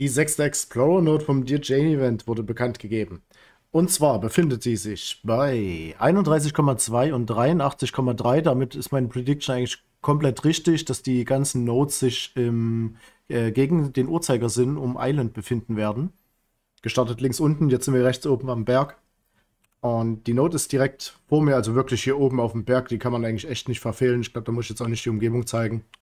Die sechste Explorer-Note vom Dear Jane Event wurde bekannt gegeben. Und zwar befindet sie sich bei 31,2 und 83,3. Damit ist meine Prediction eigentlich komplett richtig, dass die ganzen Nodes sich im, ähm, äh, gegen den Uhrzeigersinn um Island befinden werden. Gestartet links unten, jetzt sind wir rechts oben am Berg. Und die Note ist direkt vor mir, also wirklich hier oben auf dem Berg. Die kann man eigentlich echt nicht verfehlen. Ich glaube, da muss ich jetzt auch nicht die Umgebung zeigen.